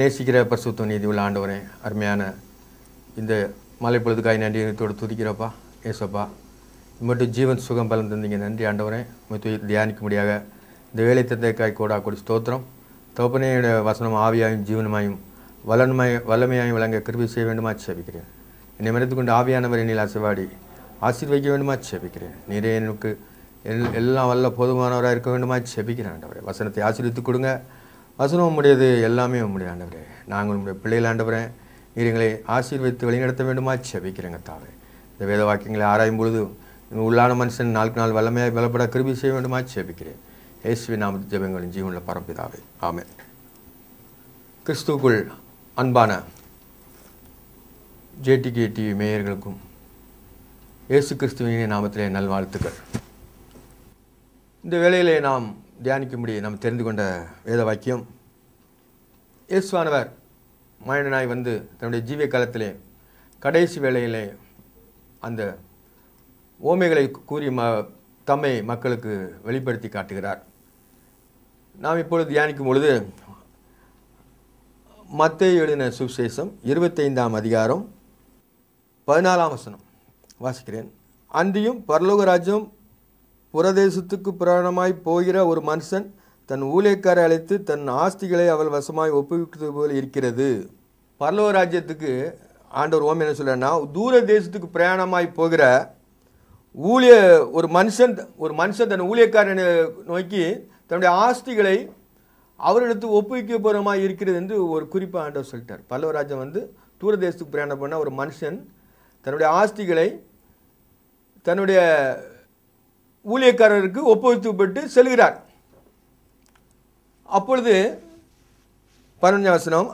நேசிக்கிற பரிசுத்த நீதி உள்ள ஆண்டவரே அருமையான இந்த மலை பொழுதுக்காய் நன்றி துதிக்கிறப்பா ஏசப்பா மட்டும் ஜீவன் சுகம் பலன் தந்தீங்க நன்றி ஆண்டவரே மட்டும் முடியாத இந்த வேலை தந்தைக்காய் கோடா கொடி ஸ்தோத்திரம் தோப்பனையோட வசனம் ஆவியாயும் ஜீவனமாயும் வளனுமாய் வல்லமையாயும் விளங்க கிருபி செய்ய வேண்டுமா சேபிக்கிறேன் என்னை மறைத்து கொண்டு ஆவியானவர் என்னில் அசைவாடி ஆசீர்வதிக்க வேண்டுமா சேபிக்கிறேன் நீரே எனக்கு எல்லாம் வல்ல போதுமானவராக இருக்க வேண்டுமா சேபிக்கிறேன் ஆண்டவரே வசனத்தை ஆசீர்வித்து கொடுங்க வசனம் உம்முடையது எல்லாமே உம்முடைய ஆண்டவரே நாங்கள் உங்களுடைய பிள்ளைகள் ஆண்டவரே நீர் எங்களை ஆசீர்வதித்து வழிநடத்த வேண்டுமா செபிக்கிறேங்க தாவே இந்த வேத வாக்கியங்களை ஆராயும் பொழுது உள்ளான மனுஷன் நாளுக்கு நாள் வல்லமையாக வளப்பட கிருபி செய்ய வேண்டுமா செபிக்கிறேன் இயேசுவி நாம ஜபங்களின் ஜீவனில் பரம்பிதாவே ஆமே கிறிஸ்துக்குள் அன்பான ஜேடிகே டிவி மேயர்களுக்கும் இயேசு கிறிஸ்துவின் நாமத்திலே நல்வாழ்த்துக்கள் இந்த வேளையிலே நாம் தியானிக்கும்படி நாம் தெரிந்து கொண்ட வேத வாக்கியம் இயேசுவானவர் மாயனாய் வந்து தன்னுடைய ஜீவிய காலத்திலே கடைசி வேளையிலே அந்த ஓமைகளை கூறி ம தம்மை மக்களுக்கு வெளிப்படுத்தி காட்டுகிறார் நாம் இப்பொழுது தியானிக்கும் பொழுது மத்திய எழுதின சுவிசேஷம் இருபத்தைந்தாம் அதிகாரம் பதினாலாம் வசனம் வாசிக்கிறேன் அந்தியும் பரலோகராஜ்யம் புறதேசத்துக்கு புராணமாய் போகிற ஒரு மனுஷன் தன் ஊழியக்காரை அழைத்து தன் ஆஸ்திகளை அவள் வசமாய் ஒப்புவிட்டது போல் இருக்கிறது பல்லவ ராஜ்யத்துக்கு ஆண்டவர் ஓம் என்ன சொல்கிறேன்னா தூர தேசத்துக்கு பிரயாணமாய் போகிற ஊழிய ஒரு மனுஷன் ஒரு மனுஷன் தன் ஊழியக்காரனை நோக்கி தன்னுடைய ஆஸ்திகளை அவரிடத்து ஒப்புவிக்க போகிறமாக இருக்கிறது என்று ஒரு குறிப்பாக ஆண்டவர் சொல்லிட்டார் பல்லவராஜன் வந்து தூரதேசத்துக்கு பிரயாணம் பண்ண ஒரு மனுஷன் தன்னுடைய ஆஸ்திகளை தன்னுடைய ஊழியக்காரருக்கு ஒப்புவித்துப்பட்டு செல்கிறார் அப்பொழுது பரஞ்சாசனம்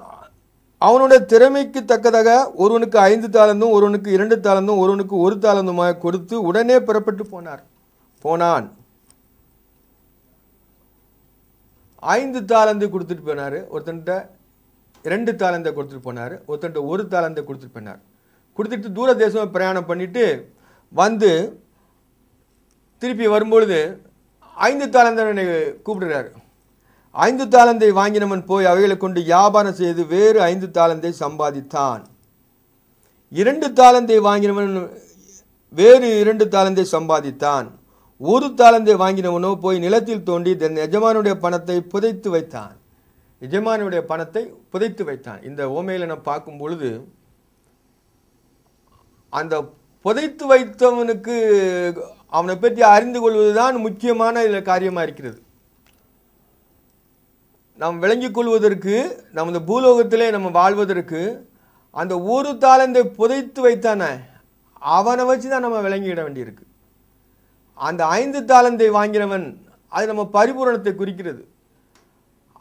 அவனுடைய திறமைக்கு தக்கதாக ஒருவனுக்கு ஐந்து தாளந்தும் ஒருவனுக்கு இரண்டு தாளந்தும் ஒருவனுக்கு ஒரு தாளந்துமாக கொடுத்து உடனே புறப்பட்டு போனார் போனான் ஐந்து தாளந்து கொடுத்துட்டு போனார் ஒருத்தன்ட்ட ரெண்டு தாளந்தை கொடுத்துட்டு போனார் ஒருத்தன்ட்ட ஒரு தாளந்தை கொடுத்துட்டு போனார் கொடுத்துட்டு தூர தேசமாக பிரயாணம் பண்ணிவிட்டு வந்து திருப்பி வரும்பொழுது ஐந்து தாளந்தனை கூப்பிடுறாரு ஐந்து தாளந்தை வாங்கினவன் போய் அவைகளை கொண்டு வியாபாரம் செய்து வேறு ஐந்து தாளந்தை சம்பாதித்தான் இரண்டு தாளந்தை வாங்கினவன் வேறு இரண்டு தாளந்தை சம்பாதித்தான் ஒரு தாளந்தை வாங்கினவனோ போய் நிலத்தில் தோண்டி தன் எஜமானுடைய பணத்தை புதைத்து வைத்தான் எஜமானுடைய பணத்தை புதைத்து வைத்தான் இந்த ஓமையில் நான் பார்க்கும் பொழுது அந்த புதைத்து வைத்தவனுக்கு அவனை பற்றி அறிந்து கொள்வதுதான் முக்கியமான இதில் காரியமாக இருக்கிறது நாம் விளங்கிக் கொள்வதற்கு நமது பூலோகத்திலே நம்ம வாழ்வதற்கு அந்த ஒரு தாளந்தை புதைத்து வைத்தானே அவனை வச்சு தான் நம்ம விளங்கிட வேண்டியிருக்கு அந்த ஐந்து தாளந்தை வாங்கினவன் அது நம்ம பரிபூரணத்தை குறிக்கிறது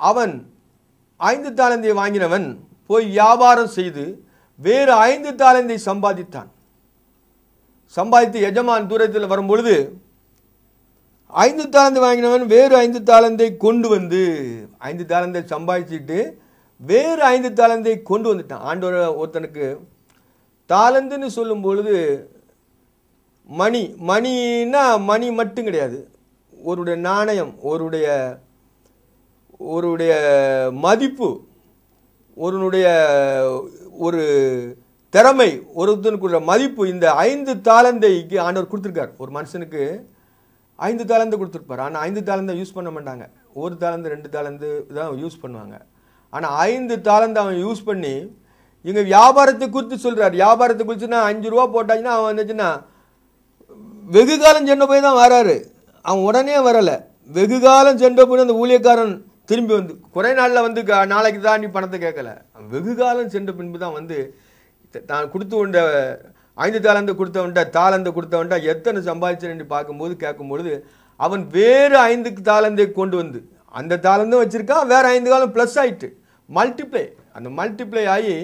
அவன் ஐந்து தாளந்தை வாங்கினவன் போய் வியாபாரம் செய்து வேறு ஐந்து தாளந்தை சம்பாதித்தான் சம்பாதித்து எஜமான் தூரத்தில் வரும்பொழுது ஐந்து தாளந்து வாங்கினவன் வேறு ஐந்து தாளந்தை கொண்டு வந்து ஐந்து தாளந்தை சம்பாதிச்சுட்டு வேறு ஐந்து தாளந்தை கொண்டு வந்துட்டான் ஆண்டவர் ஒருத்தனுக்கு தாளந்துன்னு சொல்லும் பொழுது மணி மணின்னா மணி மட்டும் கிடையாது ஒருடைய நாணயம் ஒருடைய ஒருடைய மதிப்பு ஒருனுடைய ஒரு திறமை ஒருத்தனுக்குள்ள மதிப்பு இந்த ஐந்து தாளந்தைக்கு ஆண்டவர் கொடுத்துருக்கார் ஒரு மனுஷனுக்கு ஐந்து தாளந்தை கொடுத்துருப்பார் ஆனால் ஐந்து தாளந்தை யூஸ் பண்ண மாட்டாங்க ஒரு தாளந்து ரெண்டு தாளந்து தான் யூஸ் பண்ணுவாங்க ஆனால் ஐந்து தாளந்து அவன் யூஸ் பண்ணி இங்கே வியாபாரத்தை குறித்து சொல்கிறார் வியாபாரத்தை குறிச்சுன்னா அஞ்சு ரூபா போட்டாச்சுன்னா அவன் வந்துச்சுன்னா வெகு காலம் சென்ற போய் தான் வராரு அவன் உடனே வரலை வெகு காலம் சென்ற போய் அந்த ஊழியக்காரன் திரும்பி வந்து குறை நாளில் வந்து நாளைக்கு தான் நீ பணத்தை கேட்கல வெகு காலம் சென்ற பின்பு தான் வந்து தான் கொடுத்து கொண்ட ஐந்து தாளந்து கொடுத்தவன்ட்ட தாளந்து கொடுத்தவன்டா எத்தனை சம்பாதிச்சேன்னு பார்க்கும்போது கேட்கும்பொழுது அவன் வேறு ஐந்து தாளந்தை கொண்டு வந்து அந்த தாளந்தும் வச்சுருக்கான் வேறு ஐந்து காலம் ப்ளஸ் ஆகிட்டு மல்டிப்ளை அந்த மல்டிப்ளை ஆகி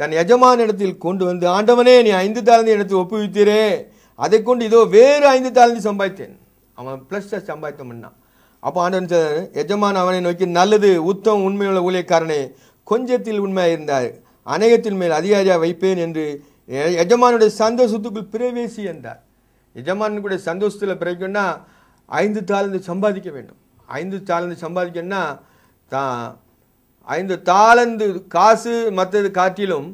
தன் எஜமான இடத்தில் கொண்டு வந்து ஆண்டவனே நீ ஐந்து தாளந்து இடத்தில் ஒப்புவித்தீரே அதை கொண்டு இதோ வேறு ஐந்து தாளந்து சம்பாதித்தேன் அவன் ப்ளஸ் சம்பாதித்தோம்னா அப்போ ஆண்டவன் எஜமான அவனை நோக்கி நல்லது உத்தம் உண்மையுள்ள ஊழியக்காரனே கொஞ்சத்தில் உண்மையாக இருந்தார் அநேகத்தின் மேல் அதிகாரியாக வைப்பேன் என்று எஜமானுடைய சந்தோஷத்துக்குள் பிரவேசி என்றார் எஜமானுடைய சந்தோஷத்தில் பிறகுன்னா ஐந்து தாளந்து சம்பாதிக்க வேண்டும் ஐந்து தாளந்து சம்பாதிக்கணும்னா தான் ஐந்து தாளந்து காசு மற்றது காட்டிலும்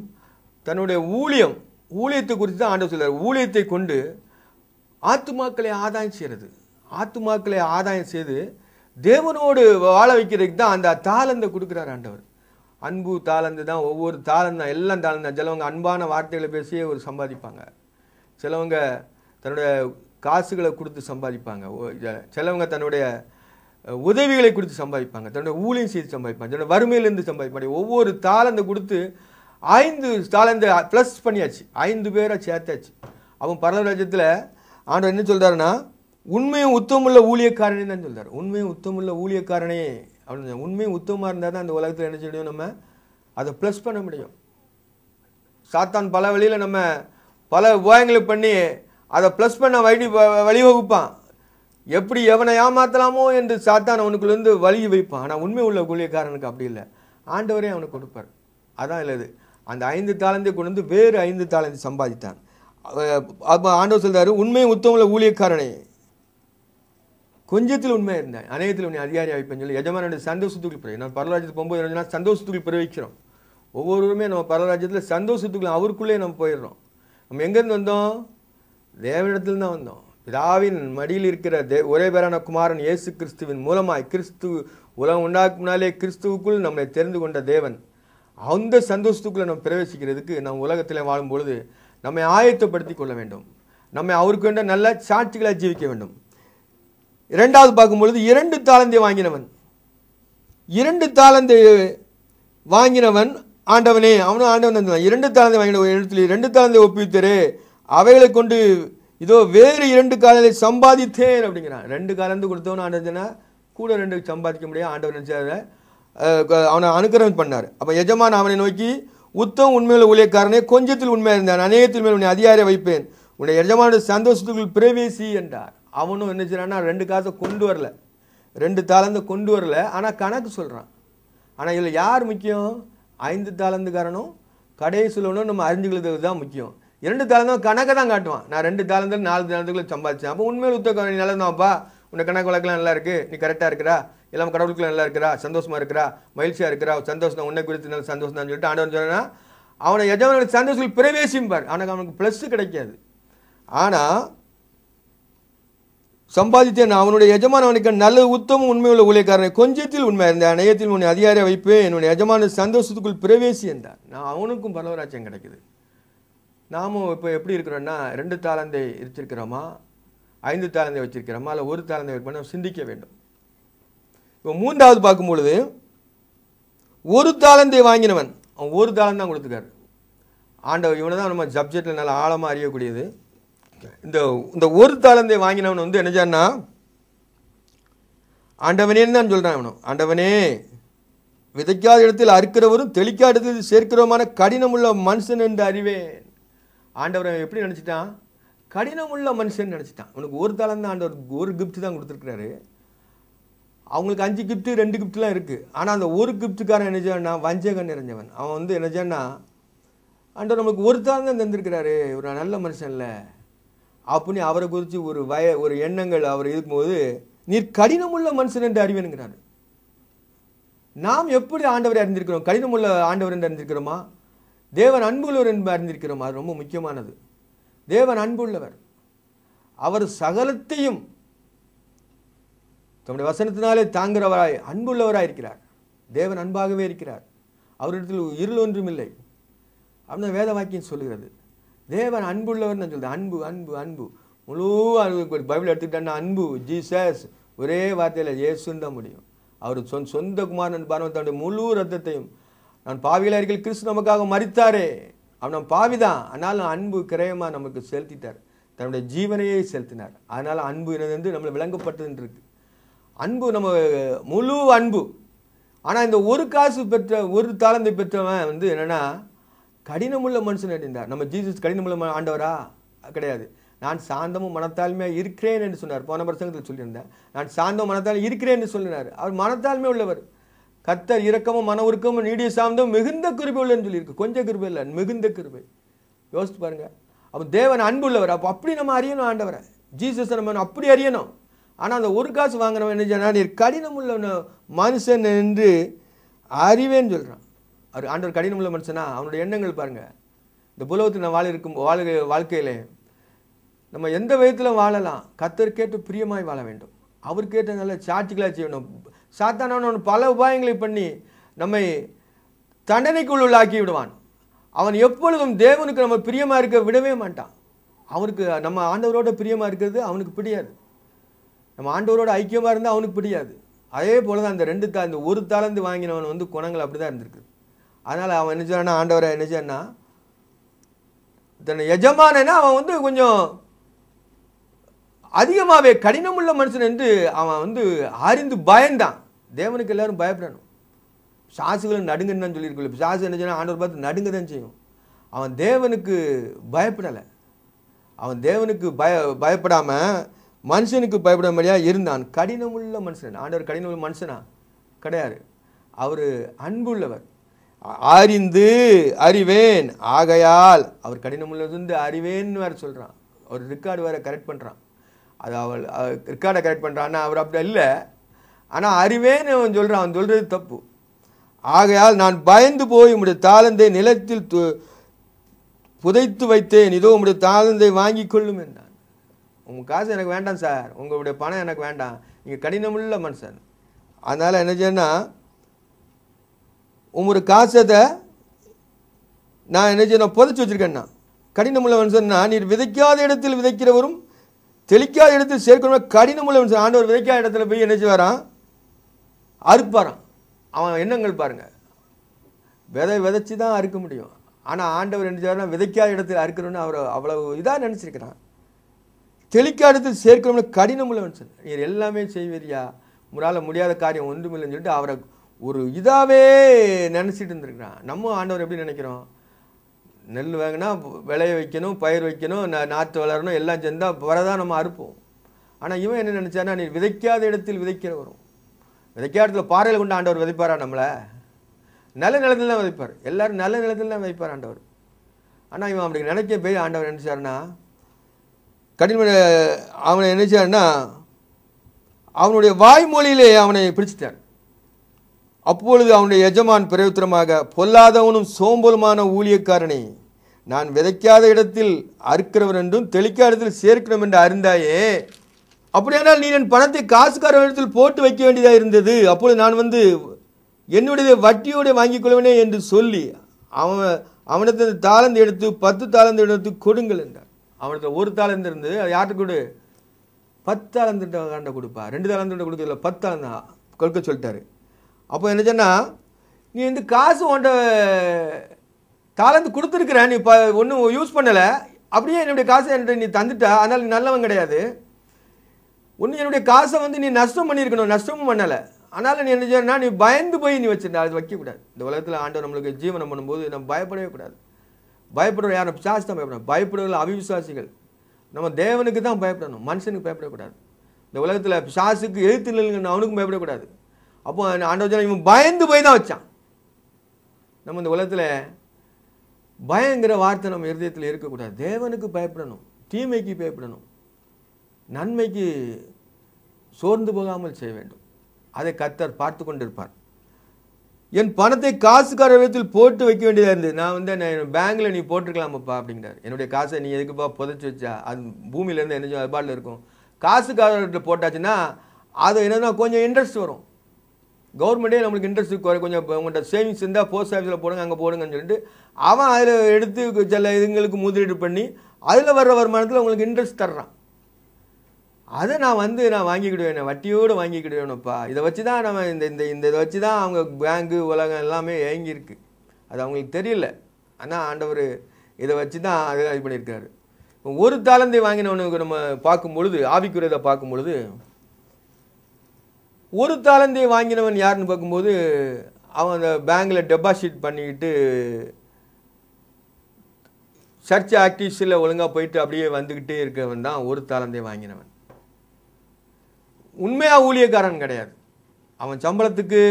தன்னுடைய ஊழியம் ஊழியத்தை குறித்து தான் ஆண்டவர் சொல்கிறார் ஊழியத்தை கொண்டு ஆத்துமாக்களை ஆதாயம் செய்கிறது ஆத்துமாக்களை ஆதாயம் செய்து தேவனோடு வாழ வைக்கிறதுக்கு தான் அந்த தாளந்தை கொடுக்குறார் ஆண்டவர் அன்பு தாளந்து தான் ஒவ்வொரு தாளந்தான் எல்லாம் தாளம் தான் சிலவங்க அன்பான வார்த்தைகளை பேசியே ஒரு சம்பாதிப்பாங்க சிலவங்க தன்னுடைய காசுகளை கொடுத்து சம்பாதிப்பாங்க சிலவங்க தன்னுடைய உதவிகளை கொடுத்து சம்பாதிப்பாங்க தன்னுடைய ஊழியம் செய்து சம்பாதிப்பாங்க தன்னுடைய வறுமையிலேருந்து சம்பாதிப்பாங்க ஒவ்வொரு தாளந்தை கொடுத்து ஐந்து தாளந்தை ப்ளஸ் பண்ணியாச்சு ஐந்து பேரை சேர்த்தாச்சு அவன் பரலராஜ்யத்தில் ஆண்டவர் என்ன சொல்கிறாருன்னா உண்மையும் உத்தமுள்ள ஊழியக்காரனே தான் சொல்கிறார் உண்மையும் உத்தமுள்ள ஊழியக்காரனே அப்படின்னு உண்மையும் உத்தமமாக இருந்தால் தான் அந்த உலகத்தில் என்ன செய்ய நம்ம அதை ப்ளஸ் பண்ண முடியும் சாத்தான் பல வழியில் நம்ம பல உபாயங்களை பண்ணி அதை ப்ளஸ் பண்ண வழி வழிவகுப்பான் எப்படி எவனை ஏமாற்றலாமோ என்று சாத்தான் அவனுக்குள்ளேருந்து வழி வைப்பான் ஆனால் உண்மை உள்ள கூலியக்காரனுக்கு அப்படி இல்லை ஆண்டவரே அவனுக்கு கொடுப்பார் அதான் இல்லது அந்த ஐந்து தாளந்தை கொண்டு வந்து வேறு ஐந்து தாளந்தை சம்பாதித்தான் ஆண்டவர் சொல்கிறார் உண்மையும் உத்தமில் ஊழியக்காரனை கொஞ்சத்தில் உண்மை இருந்தேன் அநேகத்தில் உன்னை அதிகாரி அமைப்பேன் சொல்லி எஜமானுடைய சந்தோஷத்துக்குள் பிறகு நான் பரவராஜ்யத்துக்கு போகும்போது என்ன சந்தோஷத்துக்குள் பிரவிக்கிறோம் ஒவ்வொருவருமே நம்ம பரவராஜ்யத்தில் சந்தோஷத்துக்குள்ள அவருக்குள்ளே நம்ம போயிடுறோம் நம்ம எங்கேருந்து வந்தோம் தேவனிடத்தில் தான் வந்தோம் பிதாவின் மடியில் இருக்கிற தே ஒரே பேரான குமாரன் இயேசு கிறிஸ்துவின் மூலமாய் கிறிஸ்து உலகம் உண்டாக்கு கிறிஸ்துவுக்குள் நம்மளை தெரிந்து கொண்ட தேவன் அந்த சந்தோஷத்துக்குள்ளே நம்ம பிரவேசிக்கிறதுக்கு நம் உலகத்தில் வாழும்பொழுது நம்மை ஆயத்தப்படுத்தி கொள்ள வேண்டும் நம்மை அவருக்கு வேண்ட நல்ல சாட்சிகளை ஜீவிக்க வேண்டும் இரண்டாவது பார்க்கும்பொழுது இரண்டு தாளந்தை வாங்கினவன் இரண்டு தாளந்தை வாங்கினவன் ஆண்டவனே அவனும் ஆண்டவன் இரண்டு தாளந்தை வாங்கின இடத்துல இரண்டு தாளந்தை ஒப்பித்தரு அவைகளை கொண்டு இதோ வேறு இரண்டு காலங்களை சம்பாதித்தேன் அப்படிங்கிறான் ரெண்டு காலந்து கொடுத்தவன் ஆண்டதுன்னா கூட ரெண்டு சம்பாதிக்க முடியாது ஆண்டவன் நினச்சாத அவனை அனுக்கிரமம் பண்ணார் அப்போ எஜமான் அவனை நோக்கி உத்தம் உண்மையில் ஊழியக்காரனே கொஞ்சத்தில் உண்மையாக இருந்தான் அநேகத்தில் மேல் உன்னை அதிகாரியை வைப்பேன் உன்னை எஜமான சந்தோஷத்துக்குள் பிரவேசி என்றார் அவனும் என்ன செய்கிறான்னா ரெண்டு காசை கொண்டு வரல ரெண்டு தாளந்து கொண்டு வரல ஆனால் கணக்கு சொல்கிறான் ஆனால் இதில் யார் முக்கியம் ஐந்து தாளந்துக்காரனும் கடைசிலவனும் நம்ம அறிஞ்சுக்கிறது தான் முக்கியம் இரண்டு தாளந்தும் கணக்கை தான் காட்டுவான் நான் ரெண்டு தாளந்து நாலு தாளந்துக்குள்ளே சம்பாதிச்சேன் அப்போ உண்மையில் உத்தரவு நீ நல்லதாப்பா உன்னை கணக்கு வழக்கெலாம் நல்லா இருக்குது நீ கரெக்டாக இருக்கிறா எல்லாம் கடவுளுக்குலாம் நல்லா இருக்கிறா சந்தோஷமாக இருக்கிறா மகிழ்ச்சியாக இருக்கிறா சந்தோஷம் உன்னை குறித்து நல்ல சந்தோஷம் தான் சொல்லிட்டு ஆண்டவன் சொன்னால் அவனை எஜமான சந்தோஷத்தில் பிரவேசிம்பார் ஆனால் அவனுக்கு ப்ளஸ் கிடைக்காது ஆனால் சம்பாதித்தேன் அவனுடைய எஜமான அவனுக்கு நல்ல உத்தமும் உண்மையுள்ள ஊழியக்காரனை கொஞ்சத்தில் உண்மை இருந்தேன் அநேகத்தில் உன்னை அதிகாரியை வைப்பேன் என்னுடைய எஜமான சந்தோஷத்துக்குள் பிரவேசி என்றார் நான் அவனுக்கும் பலவராட்சியம் கிடைக்குது நாமும் இப்போ எப்படி இருக்கிறோன்னா ரெண்டு தாளந்தை வச்சிருக்கிறோமா ஐந்து தாளந்தை வச்சிருக்கிறோமா இல்லை ஒரு தாளந்தை வைப்போம் சிந்திக்க வேண்டும் இப்போ மூன்றாவது பார்க்கும் பொழுது ஒரு தாளந்தை வாங்கினவன் அவன் ஒரு தாளந்தான் கொடுத்துருக்காரு ஆண்டவர் இவனை தான் நம்ம சப்ஜெக்டில் நல்லா ஆழமாக அறியக்கூடியது இந்த இந்த ஒரு தாளந்தை வாங்கினவன் வந்து என்னஜான்னா ஆண்டவனேன்னு தான் சொல்கிறான் அவனும் ஆண்டவனே விதைக்காத இடத்தில் அறுக்கிறவரும் தெளிக்காத இடத்தில் சேர்க்கிறவமான கடினமுள்ள மனுஷன் என்று அறிவேன் ஆண்டவரை எப்படி நினச்சிட்டான் கடினமுள்ள மனுஷன் நினச்சிட்டான் அவனுக்கு ஒரு தாளம் தான் ஆண்டவர் ஒரு கிஃப்ட் தான் கொடுத்துருக்குறாரு அவங்களுக்கு அஞ்சு கிஃப்ட்டு ரெண்டு கிஃப்ட்லாம் இருக்குது ஆனால் அந்த ஒரு கிஃப்ட்டுக்காரன் என்ன வஞ்சகன் நிறைஞ்சவன் அவன் வந்து நினைச்சான்னா ஆண்டவர் நம்மளுக்கு ஒரு தாளம் தான் தந்திருக்கிறாரு ஒரு நல்ல மனுஷன் இல்லை அப்படின்னு அவரை குறித்து ஒரு வய ஒரு எண்ணங்கள் அவர் இருக்கும்போது நீர் கடினமுள்ள மனுஷன் என்று அறிவேனுங்கிறார் நாம் எப்படி ஆண்டவரை அறிந்திருக்கிறோம் கடினமுள்ள ஆண்டவர் என்று அறிந்திருக்கிறோமா தேவன் அன்புள்ளவர் என்று அறிந்திருக்கிறோம் அது ரொம்ப முக்கியமானது தேவன் அன்புள்ளவர் அவர் சகலத்தையும் தம்முடைய வசனத்தினாலே தாங்கிறவராய் அன்புள்ளவராய் இருக்கிறார் தேவன் அன்பாகவே இருக்கிறார் அவரிடத்தில் இருள் ஒன்றும் இல்லை அப்படின்னு வேத வாக்கியம் சொல்கிறது தேவன் அன்புள்ளவர் நான் சொல்கிறேன் அன்பு அன்பு அன்பு முழு அன்பு பைபிள் எடுத்துக்கிட்டேன்னா அன்பு ஜீசஸ் ஒரே வார்த்தையில் இயேசுன்னு தான் முடியும் அவர் சொந்த சொந்த குமாரன் பார்வன் தன்னுடைய முழு ரத்தத்தையும் நான் பாவியலர்கள் இருக்கிற கிறிஸ்து நமக்காக மறித்தாரே அவன் நான் பாவி தான் ஆனால் அன்பு கிரயமாக நமக்கு செலுத்திட்டார் தன்னுடைய ஜீவனையே செலுத்தினார் அதனால் அன்பு வந்து நம்மளை விளங்கப்பட்டதுன்னு அன்பு நம்ம முழு அன்பு ஆனால் இந்த ஒரு காசு பெற்ற ஒரு தாளந்து பெற்றவன் வந்து என்னென்னா கடினமுள்ள மனுஷன் என்றார் நம்ம ஜீசஸ் கடினமுள்ள ஆண்டவரா கிடையாது நான் சாந்தமும் மனத்தாழ்மையாக இருக்கிறேன் என்று சொன்னார் போன பிரசங்கத்தில் சொல்லியிருந்தேன் நான் சாந்தம் மனத்தால் இருக்கிறேன் என்று சொல்லினார் அவர் மனத்தாழ்மை உள்ளவர் கத்தர் இரக்கமும் மன உருக்கமும் நீடிய சாந்தம் மிகுந்த கிருபை உள்ளன்னு சொல்லியிருக்கு கொஞ்சம் கிருபை இல்லை மிகுந்த கிருபை யோசித்து பாருங்க அப்போ தேவன் அன்பு உள்ளவர் அப்போ அப்படி நம்ம அறியணும் ஆண்டவரை ஜீசஸ் நம்ம அப்படி அறியணும் ஆனால் அந்த ஒரு காசு வாங்குறவன் என்ன சொன்னால் நீர் கடினம் உள்ள மனுஷன் என்று அறிவேன்னு சொல்கிறான் அவர் ஆண்டவர் கடினமுள்ள மனுஷனா அவனுடைய எண்ணங்கள் பாருங்கள் இந்த புலவத்தில் நான் வாழ இருக்கும் வாழ்க்கை வாழ்க்கையிலே நம்ம எந்த விதத்தில் வாழலாம் கத்தர் கேட்டு பிரியமாய் வாழ வேண்டும் அவர் கேட்ட நல்ல சாட்சிகளாக செய்யணும் சாத்தானவன் பல உபாயங்களை பண்ணி நம்மை தண்டனைக்குள் உள்ளாக்கி விடுவான் அவன் எப்பொழுதும் தேவனுக்கு நம்ம பிரியமாக இருக்க விடவே மாட்டான் அவனுக்கு நம்ம ஆண்டவரோட பிரியமாக இருக்கிறது அவனுக்கு பிடியாது நம்ம ஆண்டவரோட ஐக்கியமாக இருந்தால் அவனுக்கு பிடியாது அதே போல் தான் அந்த ரெண்டு தா இந்த ஒரு தாளந்து வாங்கினவன் வந்து குணங்கள் அப்படி தான் இருந்திருக்கு அதனால் அவன் என்ன செய்வானா ஆண்டவரை என்ன சொன்னா தன்னை எஜமானனா அவன் வந்து கொஞ்சம் அதிகமாகவே கடினமுள்ள மனுஷன் என்று அவன் வந்து அறிந்து பயந்தான் தேவனுக்கு எல்லாரும் பயப்படணும் சாசுகளும் நடுங்கன்னு தான் சொல்லியிருக்கல சாசு என்ன சொன்னால் ஆண்டவர் பார்த்து நடுங்க தான் செய்யும் அவன் தேவனுக்கு பயப்படலை அவன் தேவனுக்கு பய பயப்படாமல் மனுஷனுக்கு பயப்படாமடியாக இருந்தான் கடினமுள்ள மனுஷன் ஆண்டவர் கடினமுள்ள மனுஷனா கிடையாது அவர் அன்புள்ளவர் அறிந்து அறிவேன் ஆகையால் அவர் கடினம் உள்ளதுந்து அறிவேன்னு வேறு சொல்கிறான் அவர் ரெக்கார்டு வேறு கரெக்ட் பண்ணுறான் அது அவள் ரெக்கார்டை கரெக்ட் பண்ணுறான்னா அவர் அப்படி இல்லை ஆனால் அறிவேன்னு அவன் சொல்கிறான் அவன் சொல்கிறது தப்பு ஆகையால் நான் பயந்து போய் உம்முடைய தாளந்தை நிலத்தில் து புதைத்து வைத்தேன் இதோ உம்முடைய தாளந்தை வாங்கி கொள்ளும் என்றான் உங்கள் காசு எனக்கு வேண்டாம் சார் உங்களுடைய பணம் எனக்கு வேண்டாம் நீங்கள் கடினமுள்ள மனுஷன் அதனால் என்ன செய்யணும் உமரு காசத்தை நான் என்ன செய்யணும் புதைச்சி வச்சுருக்கேன்னா கடினமுள்ளவன் சொன்னால் நீர் விதைக்காத இடத்தில் விதைக்கிறவரும் தெளிக்காத இடத்தில் சேர்க்கணும் கடினமுள்ளவன் சொன்ன ஆண்டவர் விதைக்காத இடத்துல போய் என்ன செய்வாரான் அறுப்பாரான் அவன் எண்ணங்கள் பாருங்கள் விதை விதைச்சி தான் அறுக்க முடியும் ஆனால் ஆண்டவர் என்ன செய்வார்னா விதைக்காத இடத்தில் அறுக்கணும்னு அவர் அவ்வளவு இதாக நினச்சிருக்கிறான் தெளிக்காத இடத்தில் சேர்க்கணும்னு கடினமுள்ளவன் சொன்ன நீர் எல்லாமே செய்வீரியா உங்களால் முடியாத காரியம் ஒன்றுமில்லைன்னு சொல்லிட்டு அவரை ஒரு இதாகவே நினச்சிட்டு இருந்திருக்கிறான் நம்ம ஆண்டவர் எப்படி நினைக்கிறோம் நெல் வாங்கினா விளைய வைக்கணும் பயிர் வைக்கணும் ந நாற்று வளரணும் எல்லாம் சேர்ந்தால் வரதான் நம்ம அறுப்போம் ஆனால் இவன் என்ன நினச்சானா நீ விதைக்காத இடத்தில் விதைக்கிறவரும் வரும் விதைக்காத இடத்துல பாறையில் கொண்டு ஆண்டவர் விதைப்பாரா நம்மளை நல்ல நிலத்தில் தான் விதைப்பார் எல்லோரும் நல்ல நிலத்தில் தான் விதைப்பார் ஆண்டவர் ஆனால் இவன் அப்படி நினைக்க போய் ஆண்டவர் நினச்சாருன்னா கடின அவனை நினைச்சாருன்னா அவனுடைய வாய்மொழியிலே அவனை பிடிச்சிட்டான் அப்பொழுது அவனுடைய எஜமான் பிரயுத்திரமாக பொல்லாதவனும் சோம்பலுமான ஊழியக்காரனை நான் விதைக்காத இடத்தில் அறுக்கிறவர் என்றும் தெளிக்காத இடத்தில் சேர்க்கணும் என்று அறிந்தாயே அப்படியானால் நீ என் பணத்தை இடத்தில் போட்டு வைக்க வேண்டியதாக இருந்தது அப்பொழுது நான் வந்து என்னுடைய வட்டியோடு வாங்கிக் கொள்வேனே என்று சொல்லி அவன் அவனது தாளந்து எடுத்து பத்து தாளந்து எடுத்து கொடுங்கள் என்றான் அவனது ஒரு தாளந்து இருந்தது அது யார்கிட்ட கொடு பத்து தாளந்து கொடுப்பா ரெண்டு தாளந்து கொடுக்கல பத்து தாளந்தா கொடுக்க சொல்லிட்டாரு அப்போ என்ன சொன்னால் நீ வந்து காசு உன்ட்ட தாளந்து கொடுத்துருக்குற நீ இப்போ ஒன்றும் யூஸ் பண்ணலை அப்படியே என்னுடைய காசை என்கிட்ட நீ தந்துட்டா அதனால் நீ நல்லவன் கிடையாது ஒன்று என்னுடைய காசை வந்து நீ நஷ்டம் பண்ணியிருக்கணும் நஷ்டமும் பண்ணலை அதனால் நீ என்ன சொன்னால் நீ பயந்து போய் நீ வச்சுருந்தா அது வைக்கக்கூடாது இந்த உலகத்தில் ஆண்டவர் நம்மளுக்கு ஜீவனம் பண்ணும்போது நம்ம பயப்படவே கூடாது பயப்படுற யாரும் சாஸ் தான் பயப்படணும் பயப்படுறதுல அவிவிசுவாசிகள் நம்ம தேவனுக்கு தான் பயப்படணும் மனுஷனுக்கு பயப்படக்கூடாது இந்த உலகத்தில் சாசுக்கு எழுத்து நிலைகள் அவனுக்கும் பயப்படக்கூடாது அப்போ ஆண்டவர் இவன் பயந்து போய் தான் வச்சான் நம்ம இந்த உலகத்தில் பயங்கிற வார்த்தை நம்ம இருதயத்தில் இருக்கக்கூடாது தேவனுக்கு பயப்படணும் தீமைக்கு பயப்படணும் நன்மைக்கு சோர்ந்து போகாமல் செய்ய வேண்டும் அதை கத்தர் பார்த்து கொண்டிருப்பார் என் பணத்தை காசுக்கார விதத்தில் போட்டு வைக்க வேண்டியதாக இருந்தது நான் வந்து என்ன பேங்கில் நீ போட்டிருக்கலாமப்பா அப்படிங்கிறார் என்னுடைய காசை நீ எதுக்குப்பா புதைச்சி வச்சா அது பூமியிலேருந்து என்ன அது பாட்டில் இருக்கும் காசுக்காரர்கிட்ட போட்டாச்சுன்னா அது என்னன்னா கொஞ்சம் இன்ட்ரெஸ்ட் வரும் கவர்மெண்ட்டே நம்மளுக்கு இன்ட்ரெஸ்ட் குறை கொஞ்சம் உங்கள்கிட்ட சேவிங்ஸ் இருந்தால் போஸ்ட் ஆஃபீஸில் போடுங்க அங்கே போடுங்கன்னு சொல்லிட்டு அவன் அதில் எடுத்து சில இதுங்களுக்கு முதலீடு பண்ணி அதில் வர்ற வருமானத்தில் உங்களுக்கு இன்ட்ரெஸ்ட் தர்றான் அதை நான் வந்து நான் வாங்கிக்கிடுவேன் வட்டியோடு வாங்கிக்கிடுவேனுப்பா இதை வச்சு தான் நம்ம இந்த இந்த இந்த இதை வச்சு தான் அவங்க பேங்க்கு உலகம் எல்லாமே இயங்கியிருக்கு அது அவங்களுக்கு தெரியல ஆனால் ஆண்டவர் இதை வச்சு தான் அதை இது பண்ணியிருக்காரு ஒரு தாளந்தை வாங்கினவனுக்கு நம்ம பார்க்கும் பொழுது ஆவிக்குறதை பார்க்கும் பொழுது ஒரு தாளந்தை வாங்கினவன் யாருன்னு பார்க்கும்போது அவன் அந்த பேங்கில் டெபாசிட் பண்ணிக்கிட்டு சர்ச் ஆக்டிவிஸில் ஒழுங்காக போயிட்டு அப்படியே வந்துக்கிட்டே இருக்கிறவன் தான் ஒரு தாளந்தை வாங்கினவன் உண்மையாக ஊழியக்காரன் கிடையாது அவன் சம்பளத்துக்கு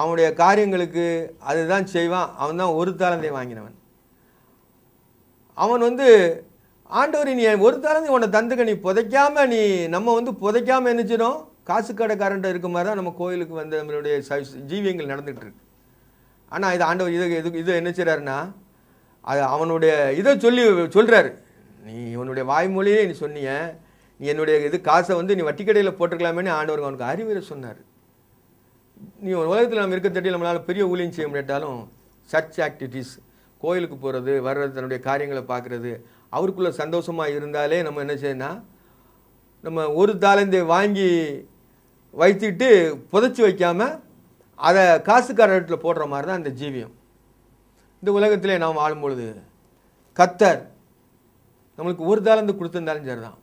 அவனுடைய காரியங்களுக்கு அதுதான் செய்வான் அவன் தான் ஒரு தாளந்தை வாங்கினவன் அவன் வந்து ஆண்டவர் நீ ஒரு தாளந்தை உன்னை தந்துக்க நீ புதைக்காமல் நீ நம்ம வந்து புதைக்காமல் என்னச்சிடும் காசு கடைக்காரன்ட்ட இருக்க மாதிரி தான் நம்ம கோயிலுக்கு வந்து நம்மளுடைய ஜீவியங்கள் நடந்துகிட்டு இருக்கு ஆனால் இது ஆண்டவர் இதை இது இதை என்ன செய்கிறாருன்னா அது அவனுடைய இதை சொல்லி சொல்கிறாரு நீ இவனுடைய வாய்மொழியே நீ சொன்னிய நீ என்னுடைய இது காசை வந்து நீ வட்டிக்கடையில் போட்டிருக்கலாமே ஆண்டவர் அவனுக்கு அறிவுரை சொன்னார் நீ உலகத்தில் நம்ம இருக்க தட்டி நம்மளால் பெரிய ஊழியம் செய்ய முடியாட்டாலும் சர்ச் ஆக்டிவிட்டீஸ் கோயிலுக்கு போகிறது வர்றது தன்னுடைய காரியங்களை பார்க்குறது அவருக்குள்ளே சந்தோஷமாக இருந்தாலே நம்ம என்ன செய்யணும்னா நம்ம ஒரு தாளந்தை வாங்கி வைத்திட்டு புதைச்சி வைக்காமல் அதை இடத்துல போடுற மாதிரி தான் அந்த ஜீவியம் இந்த உலகத்தில் நாம் வாழும்பொழுது கத்தர் நம்மளுக்கு ஒரு தாளந்து கொடுத்துருந்தாலும் சரி தான்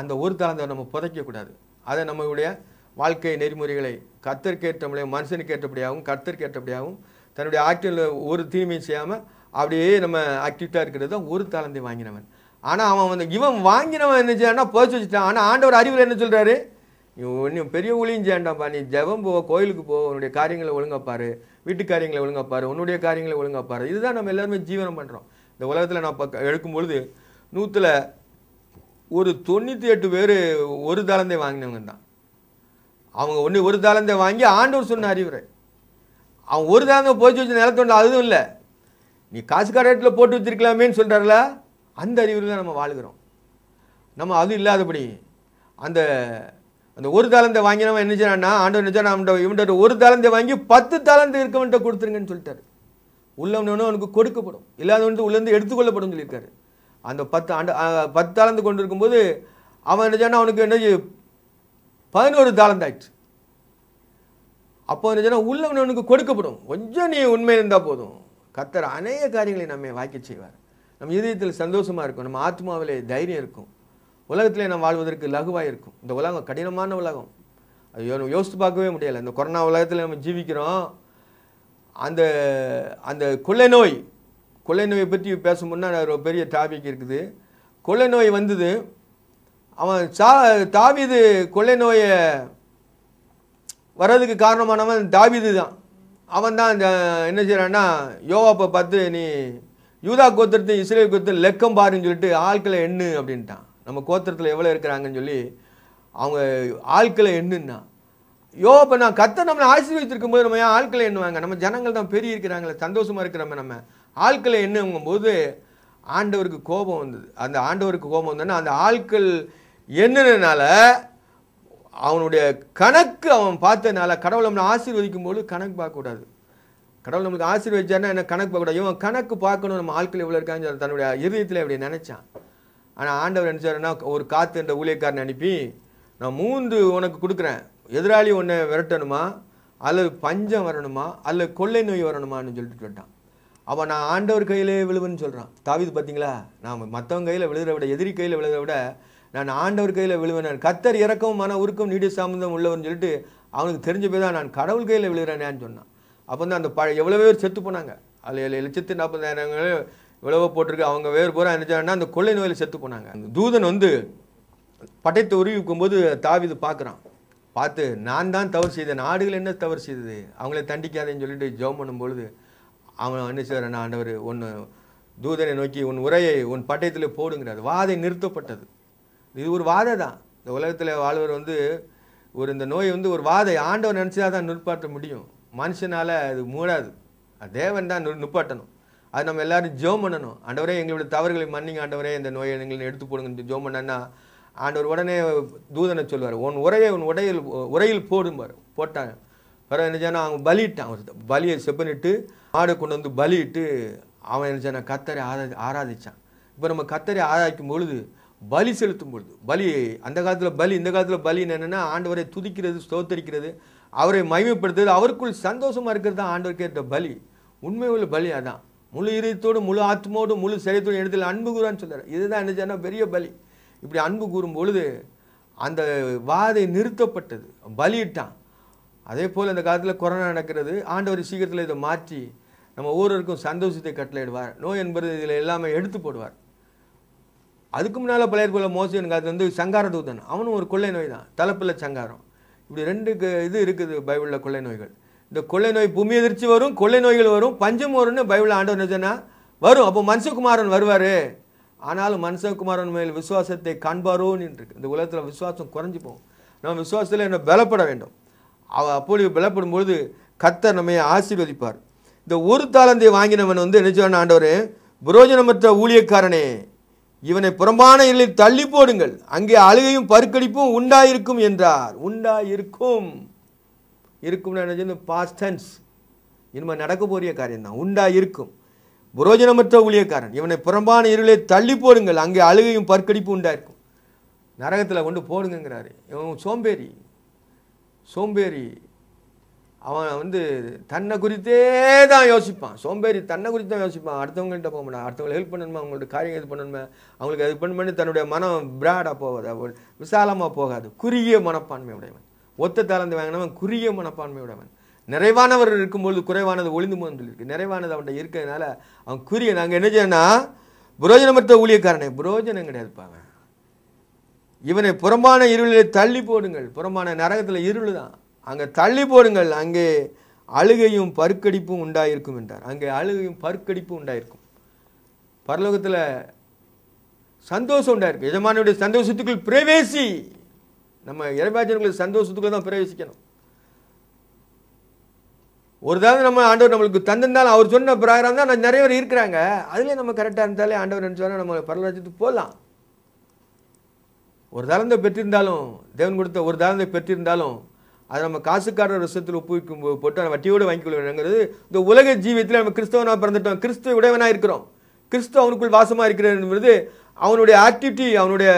அந்த ஒரு தாளந்தை நம்ம புதைக்கக்கூடாது அதை நம்மளுடைய வாழ்க்கை நெறிமுறைகளை மனுஷனுக்கு ஏற்றபடியாகவும் கத்தர் கேட்டபடியாகவும் தன்னுடைய ஆக்டிவில் ஒரு தீமையும் செய்யாமல் அப்படியே நம்ம ஆக்டிவிட்டாக இருக்கிறது தான் ஒரு தாளந்தை வாங்கினவன் ஆனால் அவன் வந்து இவன் வாங்கினவன் என்ன செய்யணும் புதைச்சி வச்சுட்டான் ஆனால் ஆண்டவர் அறிவில் என்ன சொல்கிறாரு நீ ஒன்றும் பெரிய ஊழியும் சேண்டாம்ப்பா நீ ஜெபம் போவ கோயிலுக்கு போ உன்னுடைய காரியங்களை ஒழுங்காப்பார் வீட்டு காரியங்களை ஒழுங்கப்பாரு உன்னுடைய காரியங்களை ஒழுங்கப்பாரு இதுதான் நம்ம எல்லாருமே ஜீவனம் பண்ணுறோம் இந்த உலகத்தில் நான் பக்க எடுக்கும் பொழுது நூற்றில் ஒரு தொண்ணூற்றி எட்டு பேர் ஒரு தாளந்தை வாங்கினவங்க தான் அவங்க ஒன்று ஒரு தாளந்தை வாங்கி ஆண்டவர் சொன்ன அறிவுரை அவன் ஒரு தாளந்த போச்சு வச்சு நிலத்தொண்டு அதுவும் இல்லை நீ காசுக்கார ரேட்டில் போட்டு வச்சிருக்கலாமேன்னு சொல்கிறார்ல அந்த அறிவுரை தான் நம்ம வாழ்கிறோம் நம்ம அதுவும் இல்லாதபடி அந்த அந்த ஒரு தாளந்தை வாங்கினவன் என்ன செய்யறான்னா ஆண்டவர் நிஜம் நான் இவன்கிட்ட ஒரு தாளந்தை வாங்கி பத்து தாளந்து இருக்கவன்ட்ட கொடுத்துருங்கன்னு சொல்லிட்டாரு உள்ளவனவனும் அவனுக்கு கொடுக்கப்படும் இல்லாதவன் உள்ளேருந்து எடுத்துக்கொள்ளப்படும் சொல்லியிருக்காரு அந்த பத்து ஆண்டு பத்து தாளந்து கொண்டு இருக்கும்போது அவன் என்ன அவனுக்கு என்ன பதினோரு தாளந்தாயிடுச்சு அப்போ என்ன உள்ளவனவனுக்கு கொடுக்கப்படும் கொஞ்சம் நீ உண்மை இருந்தால் போதும் கத்தர் அநேக காரியங்களை நம்ம வாக்கி செய்வார் நம்ம இதயத்தில் சந்தோஷமாக இருக்கும் நம்ம ஆத்மாவிலே தைரியம் இருக்கும் உலகத்தில் நம்ம வாழ்வதற்கு லகுவாக இருக்கும் இந்த உலகம் கடினமான உலகம் அது யோசித்து பார்க்கவே முடியலை இந்த கொரோனா உலகத்தில் நம்ம ஜீவிக்கிறோம் அந்த அந்த கொள்ளை நோய் கொள்ளை நோயை பற்றி முன்னாடி ஒரு பெரிய டாபிக் இருக்குது கொள்ளை நோய் வந்தது அவன் சா தாவிது கொள்ளை நோயை வர்றதுக்கு காரணமானவன் தாவிது தான் அவன் தான் இந்த என்ன செய்கிறான்னா யோவாப்பை பார்த்து நீ யூதா கோத்திரத்தையும் இஸ்ரேல் கோத்திரம் லெக்கம் பாருன்னு சொல்லிட்டு ஆட்களை எண்ணு அப்படின்ட்டான் நம்ம கோத்திரத்தில் எவ்வளோ இருக்கிறாங்கன்னு சொல்லி அவங்க ஆட்களை எண்ணுன்னா யோ இப்போ நான் கத்த நம்மளை ஆசீர்வதித்திருக்கும் போது நம்ம ஏன் ஆட்களை எண்ணுவாங்க நம்ம ஜனங்கள் தான் பெரிய இருக்கிறாங்களே சந்தோஷமாக இருக்கிறோமே நம்ம ஆட்களை எண்ணுங்கும் போது ஆண்டவருக்கு கோபம் வந்தது அந்த ஆண்டவருக்கு கோபம் வந்தோன்னா அந்த ஆட்கள் எண்ணுனால அவனுடைய கணக்கு அவன் பார்த்ததுனால கடவுள் நம்மளை ஆசீர்வதிக்கும் போது கணக்கு பார்க்கக்கூடாது கடவுள் நம்மளுக்கு ஆசீர்வதிச்சார்னா என்ன கணக்கு பார்க்கக்கூடாது இவன் கணக்கு பார்க்கணும் நம்ம ஆட்கள் எவ்வளோ இருக்காங்க தன்னுடைய இறுதியத்தில் அப்படி நினச்சான் ஆனால் ஆண்டவர் நினச்சாருன்னா ஒரு காற்று என்ற ஊழியக்காரனை அனுப்பி நான் மூன்று உனக்கு கொடுக்குறேன் எதிராளி உன்னை விரட்டணுமா அல்லது பஞ்சம் வரணுமா அல்லது கொள்ளை நோய் வரணுமான்னு சொல்லிட்டு விட்டான் அவன் நான் ஆண்டவர் கையிலே விழுவுன்னு சொல்கிறான் தாவிது பார்த்தீங்களா நான் மற்றவங்க கையில் விழுகிற விட எதிரி கையில் விழுகிற விட நான் ஆண்டவர் கையில் விழுவேன் கத்தர் இறக்கவும் மன உருக்கும் நீடிய சாமந்தம் உள்ளவர்னு சொல்லிட்டு அவனுக்கு தெரிஞ்ச போய் தான் நான் கடவுள் கையில் விழுகிறேனேன்னு சொன்னான் அப்போ தான் அந்த ப எவ்வளோ பேர் செத்து போனாங்க அதில் லட்சத்து நாற்பதாயிரம் விளவ போட்டிருக்கு அவங்க வேறு பூரா நினைச்சாங்கன்னா அந்த கொள்ளை நோயில் செத்து போனாங்க அந்த தூதன் வந்து பட்டயத்தை உருவிக்கும் போது தாவிது பார்க்குறான் பார்த்து நான் தான் தவறு செய்தேன் நாடுகள் என்ன தவறு செய்தது அவங்கள தண்டிக்காதேன்னு சொல்லிட்டு ஜெபம் பண்ணும் பொழுது அவன் என்ன நான் ஆண்டவர் ஒன்று தூதனை நோக்கி உன் உரையை உன் பட்டயத்தில் போடுங்கிறார் வாதை நிறுத்தப்பட்டது இது ஒரு வாதை தான் இந்த உலகத்தில் வாழ்வர் வந்து ஒரு இந்த நோய் வந்து ஒரு வாதை ஆண்டவர் நினச்சிதான் தான் நிற்பாட்ட முடியும் மனுஷனால் அது மூடாது தேவன் தான் நிற்பாட்டணும் அது நம்ம எல்லாரும் ஜோம் பண்ணணும் ஆண்டவரே எங்களுடைய தவறுகளை மன்னிங்க ஆண்டவரே இந்த நோயை நீங்கள் எடுத்து போடுங்க ஜோம் பண்ணா ஆண்டவர் உடனே தூதனை சொல்வார் உன் உரையை உன் உடையில் உரையில் போடும்பார் போட்டாங்க பிறகு என்ன அவங்க பலிட்டான் ஒரு பலியை செப்பனிட்டு ஆடை கொண்டு வந்து பலியிட்டு அவன் என்ன கத்தரை ஆரா ஆராதித்தான் இப்போ நம்ம கத்தரை ஆராதிக்கும் பொழுது பலி செலுத்தும் பொழுது பலி அந்த காலத்தில் பலி இந்த காலத்தில் பலின்னு என்னென்னா ஆண்டவரை துதிக்கிறது ஸ்தோத்தரிக்கிறது அவரை மகிமைப்படுத்துறது அவருக்குள் சந்தோஷமாக இருக்கிறது தான் ஆண்டவர் கேட்ட பலி உண்மை உள்ள பலி அதான் முழு இதயத்தோடு முழு ஆத்மோடு முழு சரியத்தோடு எடுத்துல அன்பு கூறான்னு சொல்கிறார் இதுதான் என்ன பெரிய பலி இப்படி அன்பு கூறும் பொழுது அந்த வாதை நிறுத்தப்பட்டது பலியிட்டான் அதே போல் அந்த காலத்தில் கொரோனா நடக்கிறது ஆண்டவர் சீக்கிரத்தில் இதை மாற்றி நம்ம ஒவ்வொருவருக்கும் சந்தோஷத்தை கட்டளையிடுவார் நோய் என்பது இதில் எல்லாமே எடுத்து போடுவார் அதுக்கு முன்னால் பழைய போல மோசியன் காலத்தில் வந்து சங்கார தூதன் அவனும் ஒரு கொள்ளை நோய் தான் தலைப்பில் சங்காரம் இப்படி ரெண்டு இது இருக்குது பைபிளில் கொள்ளை நோய்கள் இந்த கொள்ளை நோய் பூமி எதிர்ச்சி வரும் கொள்ளை நோய்கள் வரும் பஞ்சம் வரும்னு பைபிள் ஆண்டவர் நிஜனா வரும் அப்போ மனுஷகுமாரன் வருவார் ஆனாலும் மனுஷகுமாரன் மேல் விசுவாசத்தை காண்பாரோன்னு இருக்கு இந்த உலகத்தில் விசுவாசம் குறைஞ்சி போகும் நம்ம விசுவாசத்தில் என்ன பலப்பட வேண்டும் அவ அப்பொழுது பலப்படும் பொழுது கத்தர் நம்மை ஆசீர்வதிப்பார் இந்த ஒரு தாளந்தை வாங்கினவன் வந்து நினைச்சவன் ஆண்டவர் புரோஜனமற்ற ஊழியக்காரனே இவனை புறம்பான இல்லை தள்ளி போடுங்கள் அங்கே அழுகையும் பருக்கடிப்பும் உண்டாயிருக்கும் என்றார் உண்டாயிருக்கும் இருக்கும்னு நினச்சி பாஸ்ட் டென்ஸ் இனிமேல் நடக்க போகிற காரியம்தான் உண்டா இருக்கும் புரோஜனமற்ற ஊழியக்காரன் இவனை புறம்பான இருளை தள்ளி போடுங்கள் அங்கே அழுகையும் பற்கடிப்பு உண்டாயிருக்கும் நரகத்தில் கொண்டு போடுங்கிறாரு இவன் சோம்பேறி சோம்பேறி அவன் வந்து தன்னை குறித்தே தான் யோசிப்பான் சோம்பேறி தன்னை குறித்து தான் யோசிப்பான் அடுத்தவங்கள்ட்ட போக மாட்டான் அடுத்தவங்களை ஹெல்ப் பண்ணணுமா அவங்களோட காரியம் இது பண்ணணுமே அவங்களுக்கு அது பண்ணி தன்னுடைய மனம் பிராடாக போகாது விசாலமாக போகாது குறுகிய மனப்பான்மை உடையவன் ஒத்த தாளந்து வாங்கினவன் குறுகிய மனப்பான்மையுடையவன் நிறைவானவர் இருக்கும்பொழுது குறைவானது ஒளிந்து சொல்லியிருக்கு நிறைவானது அவன்கிட்ட இருக்கிறதுனால அவன் குறுகிய நாங்கள் என்ன செய்யணும் புரோஜனமற்ற ஊழியக்காரனை புரோஜனம் கிடையாதுப்பா அவன் இவனை புறம்பான இருளிலே தள்ளி போடுங்கள் புறம்பான நரகத்தில் இருள் தான் அங்கே தள்ளி போடுங்கள் அங்கே அழுகையும் பருக்கடிப்பும் உண்டாயிருக்கும் என்றார் அங்கே அழுகையும் பருக்கடிப்பும் உண்டாயிருக்கும் பரலோகத்தில் சந்தோஷம் உண்டாயிருக்கும் எஜமானுடைய சந்தோஷத்துக்குள் பிரவேசி நம்ம இறைவாச்சனுக்கு சந்தோஷத்துக்கு தான் பிரவேசிக்கணும் ஒரு தடவை நம்ம ஆண்டவர் நம்மளுக்கு தந்திருந்தாலும் அவர் சொன்ன பிரகாரம் தான் நிறைய பேர் இருக்கிறாங்க அதுலேயே நம்ம கரெக்டாக இருந்தாலே ஆண்டவர் நினச்சோன்னா நம்ம பரலோகத்துக்கு போகலாம் ஒரு தாளந்தை பெற்றிருந்தாலும் தேவன் கொடுத்த ஒரு தாளந்தை பெற்றிருந்தாலும் அதை நம்ம காசுக்காரர் விஷயத்தில் ஒப்புவிக்கும் போட்டு அதை வட்டியோடு வாங்கிக் வேணுங்கிறது இந்த உலக ஜீவியத்தில் நம்ம கிறிஸ்தவனாக பிறந்துட்டோம் கிறிஸ்துவ உடையவனாக இருக்கிறோம் கிறிஸ்துவ அவனுக்குள் வாசமாக இருக்கிறது அவனுடைய ஆக்டிவிட்டி அவனுடைய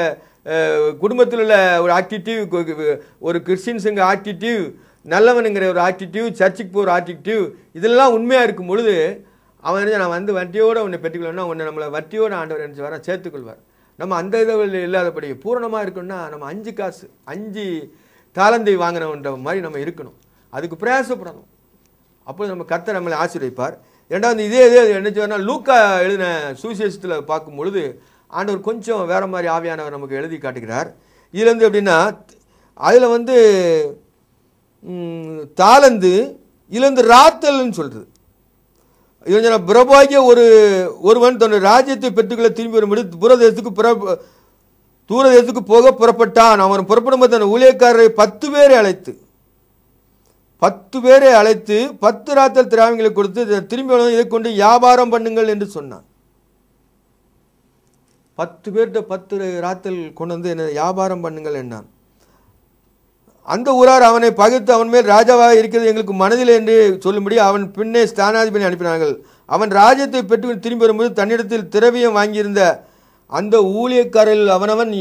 குடும்பத்தில் உள்ள ஒரு ஆட்டிடியூவ் ஒரு கிறிஸ்டின்ஸுங்க ஆட்டிடியூவ் நல்லவனுங்கிற ஒரு ஆட்டிடியூவ் சர்ச்சுக்கு போகிற ஆட்டிடியூவ் இதெல்லாம் உண்மையாக இருக்கும் பொழுது அவன் நான் வந்து வட்டியோடு உன்னை பெற்றுக்கலன்னா உன்னை நம்மளை வட்டியோடு ஆண்டவர் நினச்சி வர சேர்த்துக்கொள்வார் நம்ம அந்த இதில் இல்லாதபடி பூரணமாக இருக்கணும்னா நம்ம அஞ்சு காசு அஞ்சு தாளந்தை வாங்கினவன்ற மாதிரி நம்ம இருக்கணும் அதுக்கு பிரயாசப்படணும் அப்போது நம்ம கத்தை நம்மளை ஆசீர்வைப்பார் இரண்டாவது இதே இதே என்ன செய்வார்னா லூக்கா எழுதின சுவிசேஷத்தில் பார்க்கும் பொழுது ஆண்டவர் கொஞ்சம் வேறு மாதிரி ஆவியானவர் நமக்கு எழுதி காட்டுகிறார் இதுலேருந்து எப்படின்னா அதில் வந்து தாளந்து இதுலேருந்து ராத்தல்னு சொல்கிறது இவஞ்சனா பிரபாகிய ஒரு ஒருவன் தன்னுடைய ராஜ்யத்தை பெற்றுக்கொள்ள திரும்பி வரும்படி புறதேசத்துக்கு புற தூரதேசத்துக்கு போக புறப்பட்டான் அவன் புறப்படும்போது தன் ஊழியக்காரரை பத்து பேரை அழைத்து பத்து பேரை அழைத்து பத்து ராத்தல் திராவிங்களை கொடுத்து திரும்பி இதை கொண்டு வியாபாரம் பண்ணுங்கள் என்று சொன்னான் பத்து பேர்கிட்ட பத்து ராத்தல் கொண்டு வந்து என்ன வியாபாரம் பண்ணுங்கள் என்னான் அந்த ஊரார் அவனை பகிர்ந்து அவன் மேல் ராஜாவாக இருக்கிறது எங்களுக்கு மனதில் என்று சொல்லும்படி அவன் பின்னே ஸ்தானாதிபதி அனுப்பினார்கள் அவன் ராஜ்யத்தை பெற்று திரும்பி வரும்போது தன்னிடத்தில் திரவியம் வாங்கியிருந்த அந்த ஊழியக்காரர்கள் அவனவன்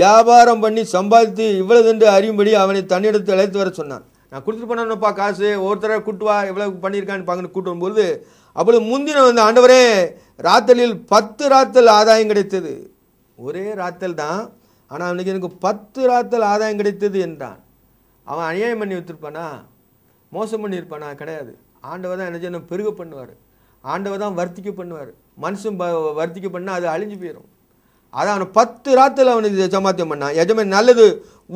வியாபாரம் பண்ணி சம்பாதித்து இவ்வளவு என்று அறியும்படி அவனை தன்னிடத்தில் அழைத்து வர சொன்னான் நான் கொடுத்துட்டு போனேன்னுப்பா காசு ஒருத்தர கூட்டு வா எவ்வளோ பண்ணியிருக்கான்னு பார்க்கணும் கூட்டு வரும்போது அவ்வளோ முந்தின வந்து ஆண்டவரே ராத்தலில் பத்து ராத்தல் ஆதாயம் கிடைத்தது ஒரே ராத்தல் தான் ஆனால் அன்னைக்கு எனக்கு பத்து ராத்தல் ஆதாயம் கிடைத்தது என்றான் அவன் அநியாயம் பண்ணி வச்சுருப்பானா மோசம் பண்ணியிருப்பானா கிடையாது ஆண்டவர் தான் என்ன பெருக பண்ணுவார் ஆண்டவர் தான் வர்த்திக்க பண்ணுவார் மனுஷன் வர்த்திக்க பண்ணால் அது அழிஞ்சு போயிடும் அதான் அவனை பத்து ராத்தில் அவனுக்கு சமாத்தியம் பண்ணான் எஜமே நல்லது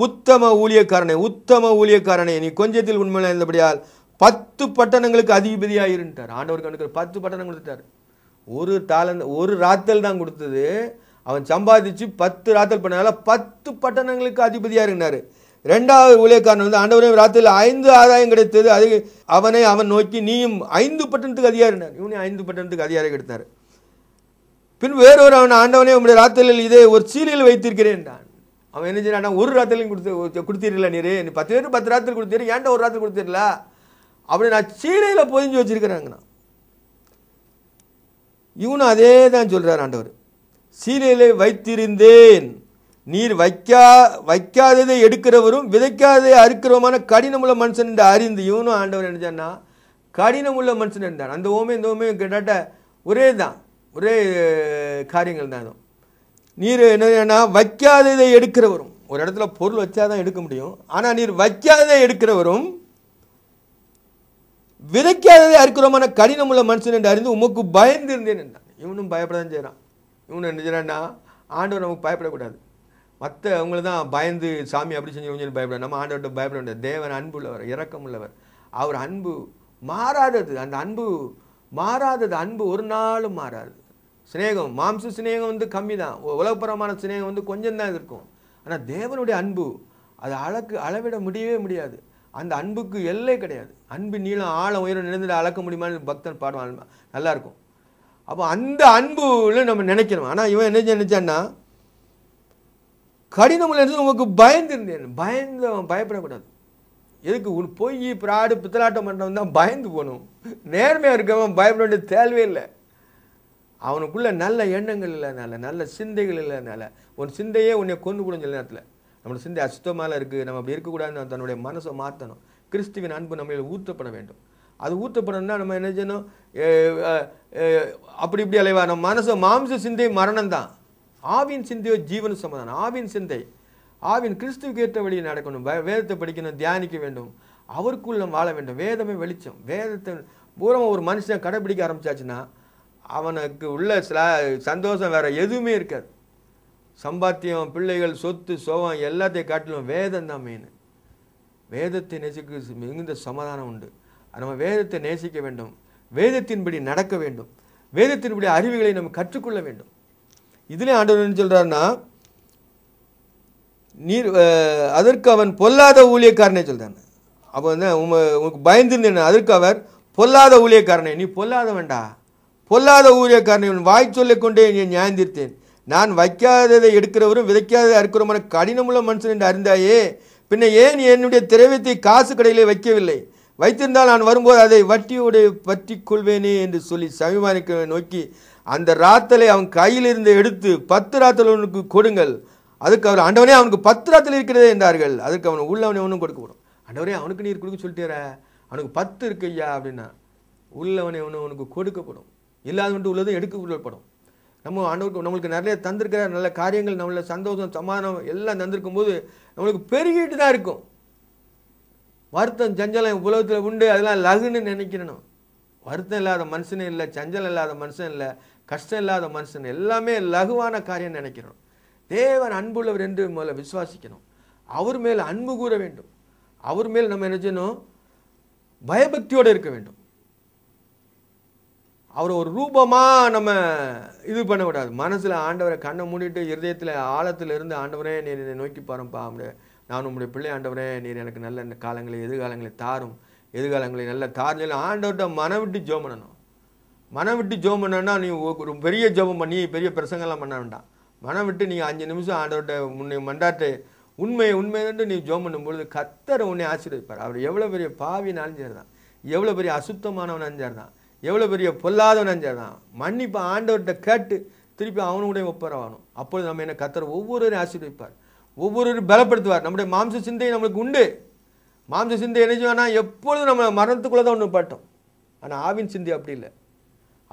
உத்தம ஊழியக்காரனை உத்தம ஊழியக்காரனை நீ கொஞ்சத்தில் உண்மையில இருந்தபடியால் பத்து பட்டணங்களுக்கு அதிபதியாக இருந்துட்டார் ஆண்டவர் கணக்கு பத்து பட்டணம் கொடுத்துட்டார் ஒரு டாலண்ட் ஒரு ராத்தல் தான் கொடுத்தது அவன் சம்பாதிச்சு பத்து ராத்தல் பண்ணதால பத்து பட்டணங்களுக்கு அதிபதியாக இருந்தார் ரெண்டாவது ஊழியக்காரன் வந்து ஆண்டவரையும் ராத்தில் ஐந்து ஆதாயம் கிடைத்தது அது அவனை அவன் நோக்கி நீயும் ஐந்து பட்டணத்துக்கு அதிகாரம் இருந்தார் இவனையும் ஐந்து பட்டணத்துக்கு அதிகாரம் கிடைத்தார் பின் வேறொரு அவன் ஆண்டவனே உங்களுடைய ராத்திரில் இதே ஒரு சீலையில் வைத்திருக்கிறேன் என்றான் அவன் என்ன செய்யறான் ஒரு ராத்திரிலையும் கொடுத்து கொடுத்தீர்களா நீர் நீ பத்து பேர் பத்து ராத்திரி கொடுத்தீரு ஏன்டா ஒரு ராத்திரி கொடுத்தீர்களா அப்படி நான் சீலையில் பொதிஞ்சு வச்சுருக்கிறேங்கண்ணா இவனும் அதே தான் சொல்கிறார் ஆண்டவர் சீலையில் வைத்திருந்தேன் நீர் வைக்கா வைக்காததை எடுக்கிறவரும் விதைக்காததை அறுக்கிறவமான கடினமுள்ள மனுஷன் என்று அறிந்து இவனும் ஆண்டவர் நினச்சான்னா கடினமுள்ள மனுஷன் இருந்தான் அந்த ஓமே இந்த ஓமே கிட்டத்தட்ட ஒரே தான் ஒரே காரியங்கள் தான் நீர் என்னன்னா வைக்காததை எடுக்கிறவரும் ஒரு இடத்துல பொருள் தான் எடுக்க முடியும் ஆனால் நீர் வைக்காததை எடுக்கிறவரும் விதைக்காததை அறுக்கிறோமான கடினமுள்ள மனுஷன் என்று அறிந்து உமக்கு பயந்திருந்தேன் என்றான் இவனும் பயப்படதான் செய்கிறான் இவனு என்ன செய்கிறான்னா ஆண்டவர் நமக்கு பயப்படக்கூடாது மற்ற அவங்கள தான் பயந்து சாமி அப்படி செஞ்சு கொஞ்சம் பயப்படாது நம்ம ஆண்டவர்கிட்ட பயப்பட வேண்டாம் தேவன் அன்பு உள்ளவர் இறக்கம் உள்ளவர் அவர் அன்பு மாறாதது அந்த அன்பு மாறாதது அன்பு ஒரு நாளும் மாறாது சிநேகம் மாம்ச சிநேகம் வந்து கம்மி தான் உலகப்பரமான சிநேகம் வந்து கொஞ்சம் தான் இருக்கும் ஆனால் தேவனுடைய அன்பு அது அளக்கு அளவிட முடியவே முடியாது அந்த அன்புக்கு எல்லை கிடையாது அன்பு நீளம் ஆழம் உயரம் நினைந்து அளக்க முடியுமான்னு பக்தன் பாடுவான் நல்லாயிருக்கும் அப்போ அந்த அன்புல நம்ம நினைக்கணும் ஆனால் இவன் என்ன நினைச்சான்னா கடினமில் இருந்து உங்களுக்கு பயந்துருந்தேன் பயந்து பயப்படக்கூடாது எதுக்கு பொய் பிராடு பித்தலாட்டம் பண்ணுறவன் தான் பயந்து போகணும் நேர்மையாக இருக்கவன் பயப்பட வேண்டிய தேவையே இல்லை அவனுக்குள்ள நல்ல எண்ணங்கள் இல்லைனால நல்ல சிந்தைகள் இல்லைனால உன் சிந்தையே உன்னை கொண்டு கொடுங்க சில நேரத்தில் நம்மளோட சிந்தை அசுத்தமாக இருக்குது நம்ம அப்படி இருக்கக்கூடாதுன்னு தன்னுடைய மனசை மாற்றணும் கிறிஸ்துவின் அன்பு நம்மளை ஊற்றப்பட வேண்டும் அது ஊற்றப்படணும்னா நம்ம என்ன செய்யணும் அப்படி இப்படி அலைவா நம்ம மனசை மாம்ச சிந்தை மரணம் தான் ஆவின் சிந்தையோ ஜீவன சமாதானம் ஆவின் சிந்தை ஆவின் கிறிஸ்துவுக்கு ஏற்ற வழியை நடக்கணும் வேதத்தை படிக்கணும் தியானிக்க வேண்டும் அவருக்குள்ள நம்ம வாழ வேண்டும் வேதமே வெளிச்சம் வேதத்தை பூரமாக ஒரு மனுஷன் கடைபிடிக்க ஆரம்பிச்சாச்சுன்னா அவனுக்கு உள்ள சில சந்தோஷம் வேறு எதுவுமே இருக்காது சம்பாத்தியம் பிள்ளைகள் சொத்து சோகம் எல்லாத்தையும் காட்டிலும் வேதம் தான் மெயின் வேதத்தை நேசிக்க மிகுந்த சமாதானம் உண்டு நம்ம வேதத்தை நேசிக்க வேண்டும் வேதத்தின்படி நடக்க வேண்டும் வேதத்தின்படி அறிவுகளை நம்ம கற்றுக்கொள்ள வேண்டும் இதிலே ஆண்டவர் என்ன சொல்கிறாருன்னா நீர் அதற்கு அவன் பொல்லாத ஊழியக்காரனே சொல்கிறான் அப்போ வந்து உம உனக்கு பயந்துருந்தேன் அதற்கு அவர் பொல்லாத ஊழியக்காரனே நீ பொல்லாதவன்டா பொல்லாத ஊழியக்காரன் இவன் வாய் சொல்லிக்கொண்டே என் நியாயந்திருத்தேன் நான் வைக்காததை எடுக்கிறவரும் விதைக்காததை அறுக்கிறவரும் கடினமுள்ள மனுஷன் என்று அறிந்தாயே பின்ன ஏன் என்னுடைய திரவியத்தை காசு கடையிலே வைக்கவில்லை வைத்திருந்தால் நான் வரும்போது அதை வட்டியோடு பற்றி கொள்வேனே என்று சொல்லி சமிமானிக்க நோக்கி அந்த ராத்தலை அவன் கையில் இருந்து எடுத்து பத்து ராத்தல் அவனுக்கு கொடுங்கள் அதுக்கு அவர் அண்டவனே அவனுக்கு பத்து ராத்தல் இருக்கிறதே என்றார்கள் அதுக்கு அவன் உள்ளவனே ஒன்றும் கொடுக்க கூடும் ஆண்டவனே அவனுக்கு நீர் கொடுக்க சொல்லிட்டேற அவனுக்கு பத்து இருக்கு ஐயா அப்படின்னா உள்ளவனே ஒன்று உனக்கு கொடுக்கப்படும் இல்லாத மட்டும் உள்ளதும் எடுக்கப்படும் நம்ம ஆண்டவருக்கு நம்மளுக்கு நிறைய தந்திருக்கிற நல்ல காரியங்கள் நம்மள சந்தோஷம் சமாதானம் எல்லாம் தந்திருக்கும் போது நம்மளுக்கு பெருகிட்டு தான் இருக்கும் வருத்தம் சஞ்சலம் உலகத்தில் உண்டு அதெல்லாம் லகுன்னு நினைக்கிறணும் வருத்தம் இல்லாத மனுஷனே இல்லை சஞ்சலம் இல்லாத மனுஷன் இல்லை கஷ்டம் இல்லாத மனுஷன் எல்லாமே லகுவான காரியம் நினைக்கிறோம் தேவன் அன்புள்ளவர் என்று முதல்ல விசுவாசிக்கணும் அவர் மேல் அன்பு கூற வேண்டும் அவர் மேல் நம்ம என்ன செய்யணும் பயபக்தியோடு இருக்க வேண்டும் அவர் ஒரு ரூபமாக நம்ம இது பண்ணக்கூடாது மனசில் ஆண்டவரை கண்ணை மூடிட்டு இருதயத்தில் ஆழத்தில் இருந்து ஆண்டவரே நீ என்னை நோக்கி பாருப்பா அப்படியே நான் உங்களுடைய பிள்ளை ஆண்டவரே நீர் எனக்கு நல்ல காலங்களை எதிர்காலங்களை தாரும் எதிர்காலங்களை நல்ல தாரும் சொல்லி ஆண்டவர்கிட்ட மன விட்டு ஜோம் பண்ணணும் மனம் விட்டு ஜோம் பண்ணனா நீ ஒரு பெரிய ஜோபம் பண்ணி பெரிய பிரசங்கெல்லாம் பண்ண வேண்டாம் மனம் விட்டு நீங்கள் அஞ்சு நிமிஷம் ஆண்டவர்கிட்ட முன்னே மண்டாட்டு உண்மையை உண்மைன்னு நீ ஜோம் பண்ணும்பொழுது கத்தரை உன்னை ஆசீர்வதிப்பார் அவர் எவ்வளோ பெரிய பாவி நினைஞ்சார் தான் எவ்வளோ பெரிய அசுத்தமானவன் நினைஞ்சார் தான் எவ்வளோ பெரிய பொல்லாதவன் தான் மன்னிப்பு ஆண்டவர்கிட்ட கேட்டு திருப்பி அவனுடைய ஒப்பரவானும் அப்பொழுது நம்ம என்ன கத்துற ஒவ்வொருவரையும் ஆசீர்வைப்பார் ஒவ்வொருவரும் பலப்படுத்துவார் நம்முடைய மாம்ச சிந்தை நம்மளுக்கு உண்டு மாம்ச சிந்தை என்ன செய்வானா எப்பொழுதும் நம்ம மரணத்துக்குள்ளே தான் ஒன்று பட்டோம் ஆனால் ஆவின் சிந்தை அப்படி இல்லை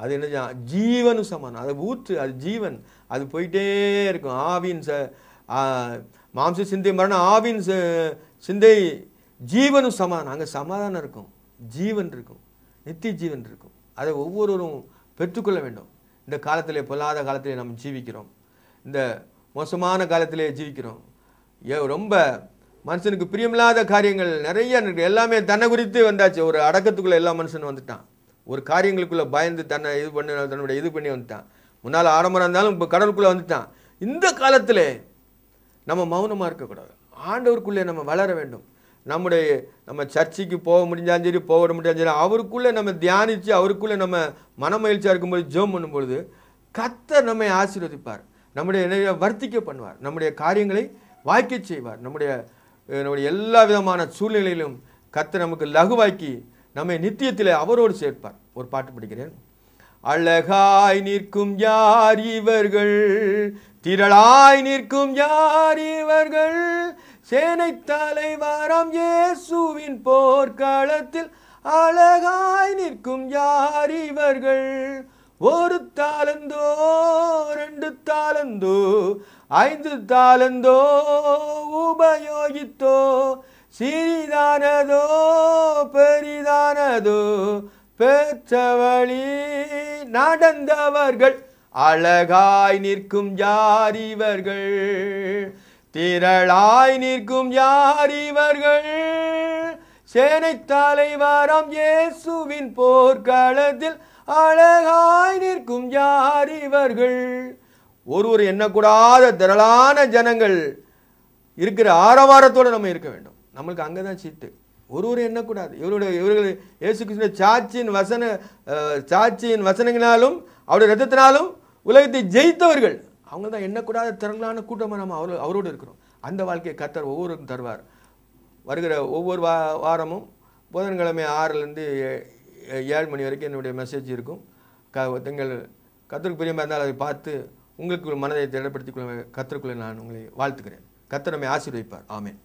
அது என்ன ஜீவனு சமானம் அது ஊற்று அது ஜீவன் அது போயிட்டே இருக்கும் ஆவின் ச மாம்ச சிந்தை மரணம் ஆவின் ச சிந்தை ஜீவனும் சமாதானம் அங்கே சமாதானம் இருக்கும் ஜீவன் இருக்கும் நித்திய ஜீவன் இருக்கும் அதை ஒவ்வொருவரும் பெற்றுக்கொள்ள வேண்டும் இந்த காலத்திலே பொல்லாத காலத்திலே நாம் ஜீவிக்கிறோம் இந்த மோசமான காலத்திலே ஜீவிக்கிறோம் ரொம்ப மனுஷனுக்கு பிரியமில்லாத காரியங்கள் நிறைய எல்லாமே தன்னை குறித்து வந்தாச்சு ஒரு அடக்கத்துக்குள்ளே எல்லா மனுஷனும் வந்துட்டான் ஒரு காரியங்களுக்குள்ளே பயந்து தன்னை இது பண்ண தன்னுடைய இது பண்ணி வந்துட்டான் முன்னால் ஆடம்பரம் இருந்தாலும் இப்போ கடலுக்குள்ளே வந்துட்டான் இந்த காலத்தில் நம்ம மௌனமாக இருக்கக்கூடாது ஆண்டவருக்குள்ளே நம்ம வளர வேண்டும் நம்முடைய நம்ம சர்ச்சைக்கு போக முடிஞ்சாலும் சரி போக முடியாது சரி அவருக்குள்ளே நம்ம தியானித்து அவருக்குள்ளே நம்ம மனமகிழ்ச்சியாக இருக்கும்போது ஜோம் பண்ணும்பொழுது கத்தர் நம்மை ஆசீர்வதிப்பார் நம்முடைய வர்த்திக்க பண்ணுவார் நம்முடைய காரியங்களை வாய்க்க செய்வார் நம்முடைய நம்முடைய எல்லா விதமான சூழ்நிலையிலும் கத்தை நமக்கு லகுவாக்கி நம்மை நித்தியத்தில் அவரோடு சேர்ப்பார் ஒரு பாட்டு படிக்கிறேன் அழகாய் நிற்கும் யார் இவர்கள் திரளாய் நிற்கும் யார் இவர்கள் சேனை தலைவாராம் இயேசுவின் போர்க்களத்தில் அழகாய் நிற்கும் யார் இவர்கள் ஒரு தாளந்தோ ரெண்டு தாளந்தோ ஐந்து தாளந்தோ உபயோகித்தோ சிறிதானதோ பெரிதானதோ பெற்றவழி நடந்தவர்கள் அழகாய் நிற்கும் யார் இவர்கள் திரளாய் நிற்கும் யார் இவர்கள் சேனை தலைவரம் இயேசுவின் போர்க்களத்தில் அழகாய் நிற்கும் யார் இவர்கள் ஒருவர் எண்ணக்கூடாத திரளான ஜனங்கள் இருக்கிற ஆரவாரத்தோடு நம்ம இருக்க வேண்டும் நம்மளுக்கு அங்கே தான் சீட்டு ஒருவர் எண்ணக்கூடாது இவருடைய இவர்கள் இயேசு கிருஷ்ண சாட்சியின் வசன சாட்சியின் வசனங்களாலும் அவருடைய ரத்தத்தினாலும் உலகத்தை ஜெயித்தவர்கள் அவங்க தான் எண்ணக்கூடாத திறங்களான கூட்டமாக நம்ம அவரு அவரோடு இருக்கிறோம் அந்த வாழ்க்கையை கத்தர் ஒவ்வொருக்கும் தருவார் வருகிற ஒவ்வொரு வா வாரமும் புதன்கிழமை ஆறுலேருந்து ஏழு மணி வரைக்கும் என்னுடைய மெசேஜ் இருக்கும் க தங்கள் கத்தருக்கு பிரியமாக இருந்தால் அதை பார்த்து உங்களுக்கு மனதை திடப்படுத்திக்கொள்ள கொள்ள கத்தருக்குள்ளே நான் உங்களை வாழ்த்துக்கிறேன் கத்தர் நம்மை ஆசீர்வதிப்பார் ஆமேன்